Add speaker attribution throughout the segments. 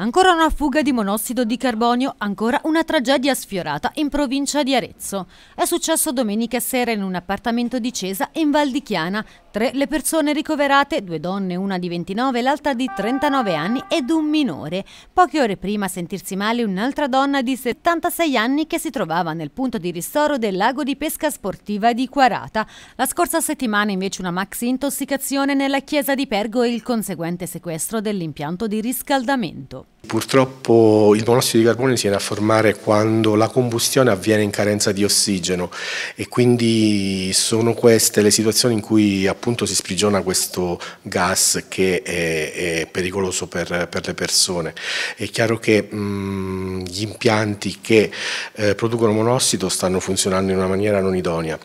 Speaker 1: Ancora una fuga di monossido di carbonio, ancora una tragedia sfiorata in provincia di Arezzo. È successo domenica sera in un appartamento di Cesa in Val di Chiana. Tre le persone ricoverate, due donne, una di 29, l'altra di 39 anni ed un minore. Poche ore prima a sentirsi male un'altra donna di 76 anni che si trovava nel punto di ristoro del lago di pesca sportiva di Quarata. La scorsa settimana invece una maxi intossicazione nella chiesa di Pergo e il conseguente sequestro dell'impianto di riscaldamento.
Speaker 2: Purtroppo il monossido di carbonio si viene a formare quando la combustione avviene in carenza di ossigeno e quindi sono queste le situazioni in cui appunto si sprigiona questo gas che è, è pericoloso per, per, le persone. È chiaro che mh, mm, gli impianti che eh, producono monossido stanno funzionando in una maniera non idonea.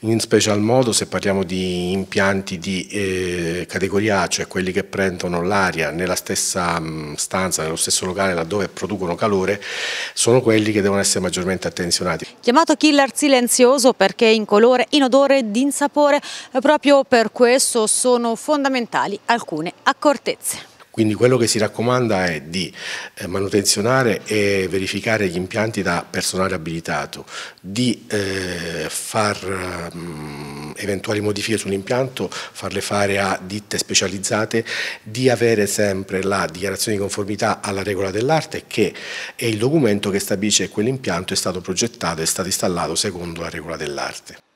Speaker 2: In special modo se parliamo di impianti di eh, categoria A, cioè quelli che prendono l'aria nella stessa mh, mm, stanza, nello stesso locale laddove producono calore, sono quelli che devono essere maggiormente attenzionati.
Speaker 1: Chiamato killer silenzioso perché incolore, inodore ed insapore, eh, proprio per questo sono fondamentali alcune accortezze.
Speaker 2: Quindi quello che si raccomanda è di eh, manutenzionare e verificare gli impianti da personale abilitato, di eh, far mh, mm, eventuali modifiche sull'impianto, farle fare a ditte specializzate, di avere sempre la dichiarazione di conformità alla regola dell'arte che è il documento che stabilisce che quell'impianto è stato progettato e stato installato secondo la regola dell'arte.